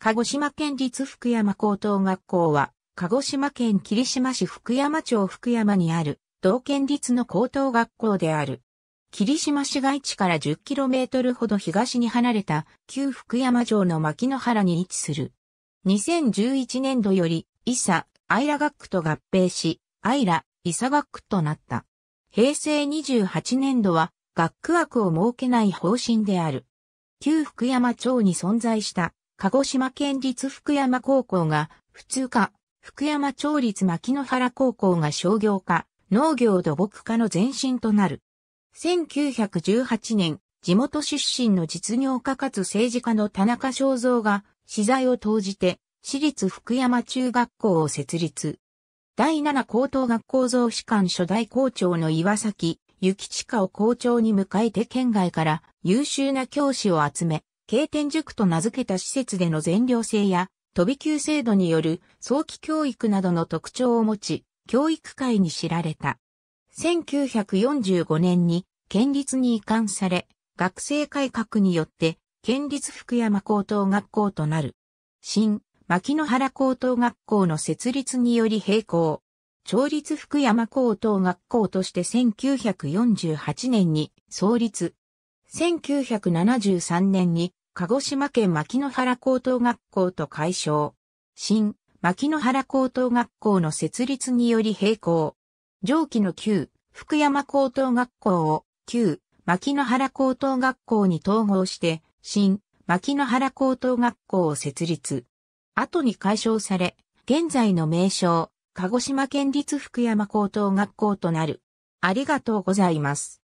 鹿児島県立福山高等学校は、鹿児島県霧島市福山町福山にある、同県立の高等学校である。霧島市街地から 10km ほど東に離れた旧福山城の牧野原に位置する。2011年度より、伊佐、アイラ学区と合併し、アイラ、伊佐学区となった。平成28年度は、学区枠を設けない方針である。旧福山町に存在した鹿児島県立福山高校が普通科、福山町立牧野原高校が商業科、農業土木科の前身となる。1918年、地元出身の実業家かつ政治家の田中正造が、資材を投じて、私立福山中学校を設立。第七高等学校増士官初代校長の岩崎、幸近を校長に迎えて県外から優秀な教師を集め、経典塾と名付けた施設での全寮制や、飛び級制度による早期教育などの特徴を持ち、教育界に知られた。1945年に県立に移管され、学生改革によって県立福山高等学校となる。新、牧野原高等学校の設立により並行。町立福山高等学校として1948年に創立。1973年に鹿児島県牧野原高等学校と解消。新、牧野原高等学校の設立により並行。上記の旧、福山高等学校を、旧、牧野原高等学校に統合して、新、牧野原高等学校を設立。後に解消され、現在の名称、鹿児島県立福山高等学校となる。ありがとうございます。